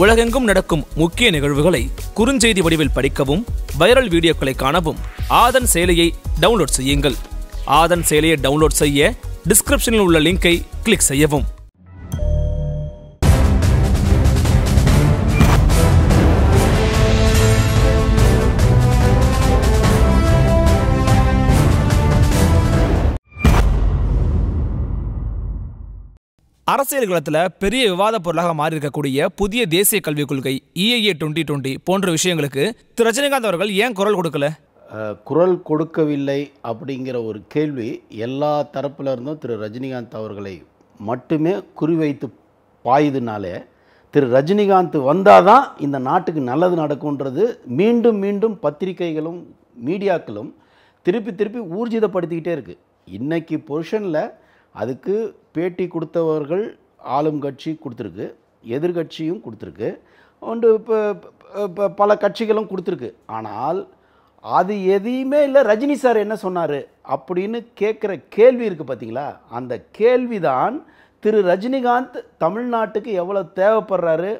உலகெங்கும் நடக்கும் முக்கிய நிகழ்வுகளை குறுஞ்செய்தி வடிவில் படிக்கவும் வைரல் வீடியோக்களை காணவும் ஆதன் செயலியை டவுன்லோட் செய்யுங்கள் ஆதன் செயலியை டவுன்லோட் செய்ய டிஸ்கிரிப்ஷனில் உள்ள லிங்கை கிளிக் செய்யவும் அரசியல் களத்தில் பெரிய விவாத பொருளாக மாறி இருக்கக்கூடிய புதிய தேசிய கல்விக் கொள்கை இஏஏ டுவெண்டி டுவெண்ட்டி போன்ற விஷயங்களுக்கு திரு ரஜினிகாந்த் அவர்கள் ஏன் குரல் கொடுக்கல குரல் கொடுக்கவில்லை அப்படிங்கிற ஒரு கேள்வி எல்லா தரப்புல இருந்தும் திரு ரஜினிகாந்த் அவர்களை மட்டுமே குறிவைத்து பாயுதுனாலே திரு ரஜினிகாந்த் வந்தால் தான் இந்த நாட்டுக்கு நல்லது நடக்கும்ன்றது மீண்டும் மீண்டும் பத்திரிகைகளும் மீடியாக்களும் திருப்பி திருப்பி ஊர்ஜிதப்படுத்திக்கிட்டே இருக்குது இன்றைக்கி பொசிஷனில் அதுக்கு பேட்டி கொடுத்தவர்கள் ஆளும் கட்சி கொடுத்துருக்கு எதிர்கட்சியும் கொடுத்துருக்கு ஒன்று இப்போ பல கட்சிகளும் கொடுத்துருக்கு ஆனால் அது எதையுமே இல்லை ரஜினி சார் என்ன சொன்னார் அப்படின்னு கேட்குற கேள்வி இருக்குது பார்த்தீங்களா அந்த கேள்வி தான் திரு ரஜினிகாந்த் தமிழ்நாட்டுக்கு எவ்வளோ தேவைப்படுறாரு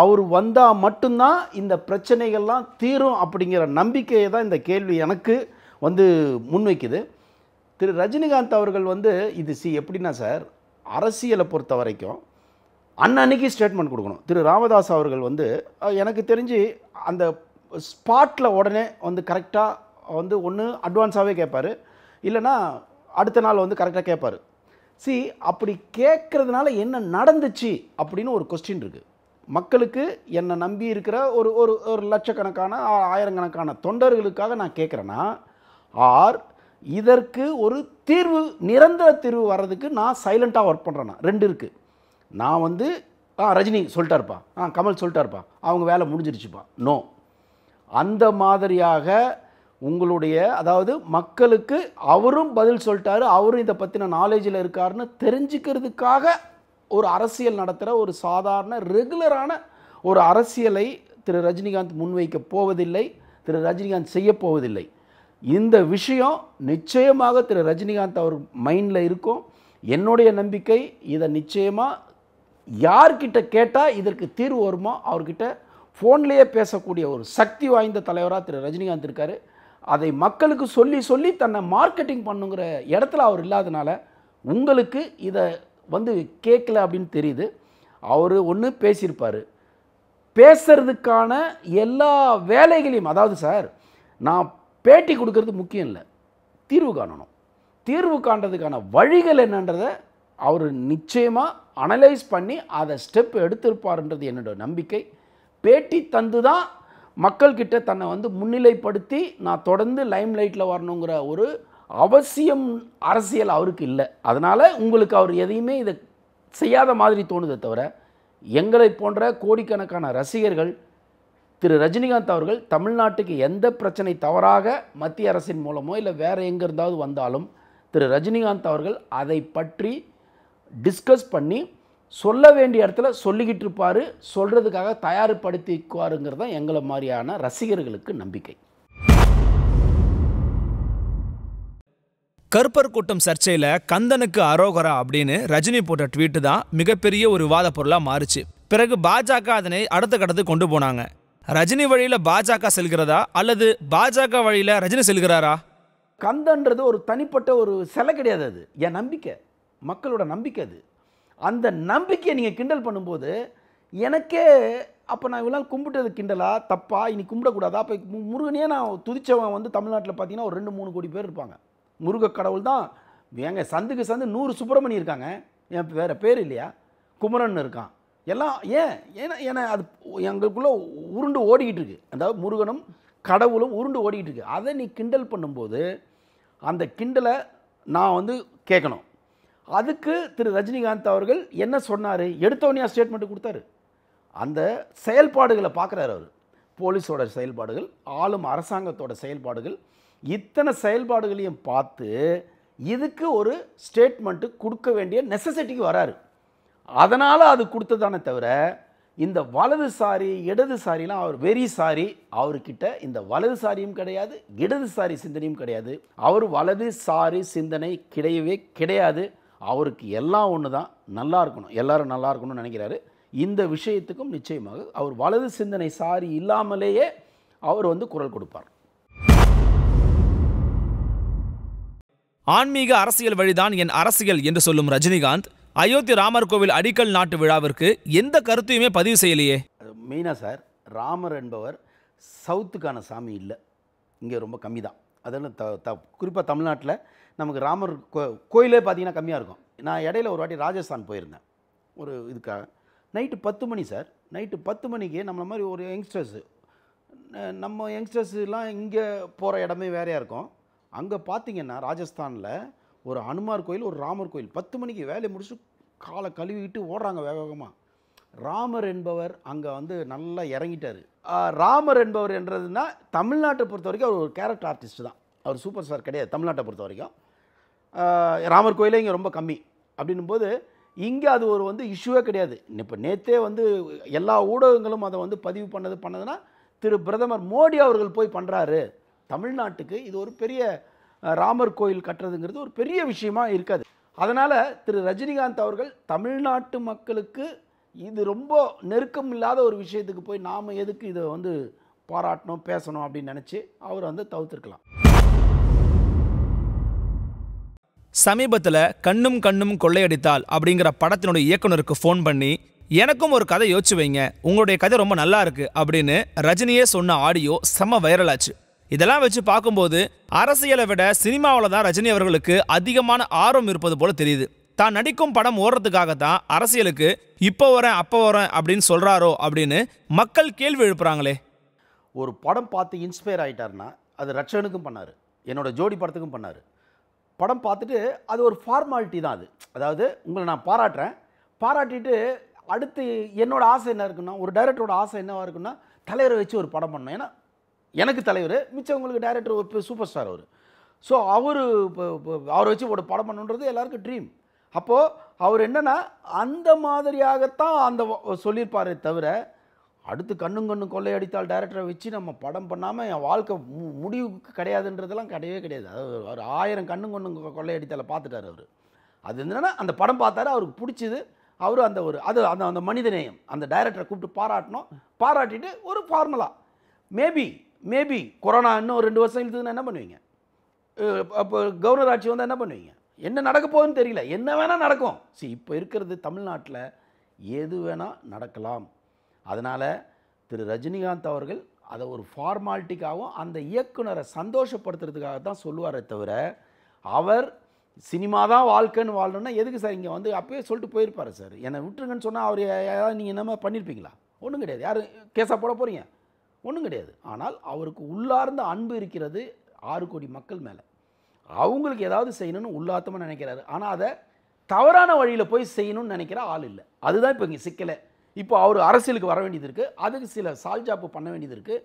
அவர் வந்தால் மட்டும்தான் இந்த பிரச்சனைகள்லாம் தீரும் அப்படிங்கிற நம்பிக்கையை தான் இந்த கேள்வி எனக்கு வந்து முன்வைக்குது திரு ரஜினிகாந்த் அவர்கள் வந்து இது சி எப்படின்னா சார் அரசியலை பொறுத்த வரைக்கும் அன்னன்னைக்கு ஸ்டேட்மெண்ட் கொடுக்கணும் திரு ராமதாஸ் அவர்கள் வந்து எனக்கு தெரிஞ்சு அந்த ஸ்பாட்டில் உடனே வந்து கரெக்டாக வந்து ஒன்று அட்வான்ஸாகவே கேட்பார் இல்லைனா அடுத்த நாள் வந்து கரெக்டாக கேட்பார் சி அப்படி கேட்குறதுனால என்ன நடந்துச்சு அப்படின்னு ஒரு கொஸ்டின் இருக்குது மக்களுக்கு என்னை நம்பி இருக்கிற ஒரு ஒரு ஒரு லட்சக்கணக்கான ஆயிரக்கணக்கான தொண்டர்களுக்காக நான் கேட்குறேன்னா ஆர் இதற்கு ஒரு தீர்வு நிரந்தர தீர்வு வர்றதுக்கு நான் சைலண்ட்டாக ஒர்க் பண்ணுறேன்னா ரெண்டு இருக்குது நான் வந்து ஆ ரஜினி சொல்லிட்டாருப்பா ஆ கமல் சொல்லிட்டாருப்பா அவங்க வேலை முடிஞ்சிருச்சுப்பா நோ அந்த மாதிரியாக உங்களுடைய அதாவது மக்களுக்கு அவரும் பதில் சொல்லிட்டாரு அவரும் இதை பற்றின நாலேஜில் இருக்காருன்னு தெரிஞ்சுக்கிறதுக்காக ஒரு அரசியல் நடத்துகிற ஒரு சாதாரண ரெகுலரான ஒரு அரசியலை திரு ரஜினிகாந்த் முன்வைக்கப் போவதில்லை திரு ரஜினிகாந்த் செய்யப்போவதில்லை இந்த விஷயம் நிச்சயமாக திரு ரஜினிகாந்த் அவர் மைண்டில் இருக்கும் என்னுடைய நம்பிக்கை இதை நிச்சயமாக யார்கிட்ட கேட்டால் இதற்கு தீர்வு வருமோ அவர்கிட்ட ஃபோன்லேயே பேசக்கூடிய ஒரு சக்தி வாய்ந்த தலைவராக திரு ரஜினிகாந்த் இருக்கார் அதை மக்களுக்கு சொல்லி சொல்லி தன்னை மார்க்கெட்டிங் பண்ணுங்கிற இடத்துல அவர் இல்லாதனால உங்களுக்கு இதை வந்து கேட்கல அப்படின்னு தெரியுது அவர் ஒன்று பேசியிருப்பார் பேசுறதுக்கான எல்லா வேலைகளையும் அதாவது சார் நான் பேட்டி கொடுக்கறது முக்கியம் இல்லை தீர்வு காணணும் தீர்வு காண்றதுக்கான வழிகள் என்னன்றதை அவர் நிச்சயமாக அனலைஸ் பண்ணி அதை ஸ்டெப் எடுத்திருப்பார்ன்றது என்னோடய நம்பிக்கை பேட்டி தந்து தான் மக்கள்கிட்ட தன்னை வந்து முன்னிலைப்படுத்தி நான் தொடர்ந்து லைம் லைட்டில் வரணுங்கிற ஒரு அவசியம் அரசியல் அவருக்கு இல்லை அதனால் உங்களுக்கு அவர் எதையுமே இதை செய்யாத மாதிரி தோணுதே தவிர எங்களை போன்ற கோடிக்கணக்கான ரசிகர்கள் திரு ரஜினிகாந்த் அவர்கள் தமிழ்நாட்டுக்கு எந்த பிரச்சனை தவறாக மத்திய அரசின் மூலமோ இல்லை வேறு எங்கே இருந்தாவது வந்தாலும் திரு ரஜினிகாந்த் அவர்கள் அதை பற்றி டிஸ்கஸ் பண்ணி சொல்ல வேண்டிய இடத்துல சொல்லிக்கிட்டு இருப்பார் சொல்கிறதுக்காக தயார்படுத்திக்குவாருங்கிறது தான் எங்களை மாதிரியான ரசிகர்களுக்கு நம்பிக்கை கருப்பர் கூட்டம் சர்ச்சையில் கந்தனுக்கு அரோகரா அப்படின்னு ரஜினி போட்ட ட்வீட்டு தான் மிகப்பெரிய ஒரு விவாத பொருளாக மாறுச்சு பிறகு பாஜக அதனை அடுத்த கடத்து கொண்டு போனாங்க ரஜினி வழியில் பாஜக செல்கிறதா அல்லது பாஜக வழியில் ரஜினி செல்கிறாரா கந்தன்றது ஒரு தனிப்பட்ட ஒரு சிலை கிடையாது அது என் நம்பிக்கை மக்களோட நம்பிக்கை அது அந்த நம்பிக்கையை நீங்கள் கிண்டல் பண்ணும்போது எனக்கே அப்போ நான் இவ்வளோ கும்பிட்டது கிண்டலா தப்பா இனி கும்பிடக்கூடாதா அப்போ முருகனே நான் துதிச்சவன் வந்து தமிழ்நாட்டில் பார்த்தீங்கன்னா ஒரு ரெண்டு மூணு கோடி பேர் இருப்பாங்க முருக கடவுள் தான் எங்கள் சந்துக்கு சந்து நூறு சுப்பிரமணி இருக்காங்க என் வேறு பேர் இல்லையா குமரன் இருக்கான் எல்லாம் ஏன் ஏன்னா ஏன்னா அது எங்களுக்குள்ளே உருண்டு ஓடிக்கிட்டு இருக்கு அதாவது முருகனும் கடவுளும் உருண்டு ஓடிக்கிட்டு இருக்கு அதை நீ கிண்டல் பண்ணும்போது அந்த கிண்டலை நான் வந்து கேட்கணும் அதுக்கு திரு ரஜினிகாந்த் அவர்கள் என்ன சொன்னார் எடுத்தவனையாக ஸ்டேட்மெண்ட் கொடுத்தாரு அந்த செயல்பாடுகளை பார்க்குறாரு அவர் போலீஸோட செயல்பாடுகள் ஆளும் அரசாங்கத்தோட செயல்பாடுகள் இத்தனை செயல்பாடுகளையும் பார்த்து இதுக்கு ஒரு ஸ்டேட்மெண்ட்டு கொடுக்க வேண்டிய நெசசிட்டிக்கு வராரு அதனால் அது கொடுத்ததானே தவிர இந்த வலதுசாரி இடதுசாரிலாம் அவர் வெரி சாரி அவர்கிட்ட இந்த வலதுசாரியும் கிடையாது இடதுசாரி சிந்தனையும் கிடையாது அவர் வலதுசாரி சிந்தனை கிடையவே கிடையாது அவருக்கு எல்லாம் ஒன்று தான் நல்லா இருக்கணும் எல்லாரும் நல்லா இருக்கணும்னு நினைக்கிறாரு இந்த விஷயத்துக்கும் நிச்சயமாக அவர் வலது சிந்தனை சாரி இல்லாமலேயே அவர் வந்து குரல் கொடுப்பார் ஆன்மீக அரசியல் வழிதான் என் அரசியல் என்று சொல்லும் ரஜினிகாந்த் அயோத்தி ராமர் கோவில் அடிக்கல் நாட்டு விழாவிற்கு எந்த கருத்தையுமே பதிவு செய்யலையே மெயினாக சார் ராமர் என்பவர் சவுத்துக்கான சாமி இல்லை இங்கே ரொம்ப கம்மி தான் அதெல்லாம் த த குறிப்பாக தமிழ்நாட்டில் நமக்கு ராமர் கோ கோயிலே பார்த்தீங்கன்னா கம்மியாக இருக்கும் நான் இடையில ஒரு வாட்டி ராஜஸ்தான் போயிருந்தேன் ஒரு இதுக்காக நைட்டு பத்து மணி சார் நைட்டு பத்து மணிக்கு நம்மளை மாதிரி ஒரு யங்ஸ்டர்ஸு நம்ம யங்ஸ்டர்ஸ்லாம் இங்கே போகிற இடமே வேறையாக இருக்கும் அங்கே பார்த்தீங்கன்னா ராஜஸ்தானில் ஒரு அனுமார் கோயில் ஒரு ராமர் கோயில் பத்து மணிக்கு வேலையை முடிச்சு காலை கழுவிட்டு ஓடுறாங்க வேகமாக ராமர் என்பவர் அங்கே வந்து நல்லா இறங்கிட்டார் ராமர் என்பவர் என்றதுன்னா தமிழ்நாட்டை பொறுத்த வரைக்கும் அவர் ஒரு கேரக்டர் ஆர்டிஸ்ட் தான் அவர் சூப்பர் ஸ்டார் கிடையாது தமிழ்நாட்டை பொறுத்த வரைக்கும் ராமர் கோயிலே இங்கே ரொம்ப கம்மி அப்படின்னும் போது இங்கே அது ஒரு வந்து இஷ்யூவே கிடையாது இப்போ நேற்றே வந்து எல்லா ஊடகங்களும் அதை வந்து பதிவு பண்ணது பண்ணதுன்னா திரு பிரதமர் மோடி அவர்கள் போய் பண்ணுறாரு தமிழ்நாட்டுக்கு இது ஒரு பெரிய ராமர் கோயில் கட்டுறதுங்கிறது ஒரு பெரிய விஷயமா இருக்காது அதனால் திரு ரஜினிகாந்த் அவர்கள் தமிழ்நாட்டு மக்களுக்கு இது ரொம்ப நெருக்கம் இல்லாத ஒரு விஷயத்துக்கு போய் நாம் எதுக்கு இதை வந்து பாராட்டணும் பேசணும் அப்படின்னு நினச்சி அவர் வந்து தவிர்த்துருக்கலாம் சமீபத்தில் கண்ணும் கண்ணும் கொள்ளையடித்தால் அப்படிங்கிற படத்தினுடைய இயக்குனருக்கு ஃபோன் பண்ணி எனக்கும் ஒரு கதை யோசிச்சு வைங்க உங்களுடைய கதை ரொம்ப நல்லா இருக்கு அப்படின்னு ரஜினியே சொன்ன ஆடியோ செம வைரலாச்சு இதெல்லாம் வச்சு பார்க்கும்போது அரசியலை விட சினிமாவில் தான் ரஜினி அவர்களுக்கு அதிகமான ஆர்வம் இருப்பது போல தெரியுது தான் நடிக்கும் படம் ஓடுறதுக்காக தான் அரசியலுக்கு இப்போ வரேன் அப்போ வரேன் அப்படின்னு சொல்கிறாரோ அப்படின்னு மக்கள் கேள்வி எழுப்புறாங்களே ஒரு படம் பார்த்து இன்ஸ்பயர் ஆகிட்டார்னா அது ரட்சனுக்கும் பண்ணார் என்னோடய ஜோடி படத்துக்கும் பண்ணார் படம் பார்த்துட்டு அது ஒரு ஃபார்மாலிட்டி தான் அது அதாவது உங்களை நான் பாராட்டுறேன் பாராட்டிட்டு அடுத்து என்னோடய ஆசை என்ன இருக்குன்னா ஒரு டைரக்டரோட ஆசை என்னவாக இருக்குன்னா தலைவரை வச்சு ஒரு படம் பண்ணணும் ஏன்னா எனக்கு தலைவர் மிச்சம் உங்களுக்கு டேரக்டர் ஒரு சூப்பர் ஸ்டார் அவர் ஸோ அவர் அவரை வச்சு ஒரு படம் பண்ணுன்றது எல்லாருக்கும் ட்ரீம் அப்போது அவர் என்னென்னா அந்த மாதிரியாகத்தான் அந்த சொல்லியிருப்பாரே தவிர அடுத்து கண்ணும் கண்ணும் கொள்ளையடித்தால் டைரக்டரை வச்சு நம்ம படம் பண்ணாமல் என் வாழ்க்கை மு முடிவுக்கு கிடையாதுன்றதெல்லாம் கிடையவே கிடையாது அது ஒரு ஆயிரம் கண்ணும் கண்ணும் கொள்ளையடித்தால் பார்த்துட்டார் அவர் அது என்னென்னா அந்த படம் பார்த்தாரு அவருக்கு பிடிச்சிது அவர் அந்த ஒரு அது அந்த அந்த மனிதநேயம் அந்த டைரக்டரை கூப்பிட்டு பாராட்டணும் பாராட்டிட்டு ஒரு ஃபார்முலா மேபி மேபி கொரோனா இன்னும் ரெண்டு வருஷம் இழுத்துதுன்னா என்ன பண்ணுவீங்க அப்போ கவர்னர் ஆட்சி வந்தால் என்ன பண்ணுவீங்க என்ன நடக்க போகுதுன்னு தெரியல என்ன வேணால் நடக்கும் சரி இப்போ இருக்கிறது தமிழ்நாட்டில் எது வேணால் நடக்கலாம் அதனால் திரு ரஜினிகாந்த் அவர்கள் அதை ஒரு ஃபார்மாலிட்டிக்காகவும் அந்த இயக்குனரை சந்தோஷப்படுத்துறதுக்காக தான் சொல்லுவாரே தவிர அவர் சினிமா தான் வாழ்க்கைன்னு வாழணும்னா எதுக்கு சார் இங்கே வந்து அப்பயே சொல்லிட்டு போயிருப்பார் சார் என்னை விட்டுருங்கன்னு சொன்னால் அவர் ஏதாவது நீங்கள் என்னமா பண்ணியிருப்பீங்களா ஒன்றும் கிடையாது யார் கேஸாக போட போகிறீங்க ஒன்றும் கிடையாது ஆனால் அவருக்கு உள்ளார்ந்த அன்பு இருக்கிறது ஆறு கோடி மக்கள் மேலே அவங்களுக்கு ஏதாவது செய்யணும்னு உள்ளாத்தமாக நினைக்கிறாரு ஆனால் அதை தவறான வழியில் போய் செய்யணும்னு நினைக்கிற ஆள் இல்லை அதுதான் இப்போ இங்கே சிக்கலை இப்போ அவர் அரசியலுக்கு வர வேண்டியது இருக்குது அதுக்கு சில சால்ஜாப்பு பண்ண வேண்டியது இருக்குது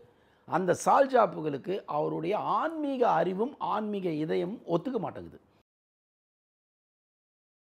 அந்த சால்ஜாப்புகளுக்கு அவருடைய ஆன்மீக அறிவும் ஆன்மீக இதயமும் ஒத்துக்க மாட்டேங்குது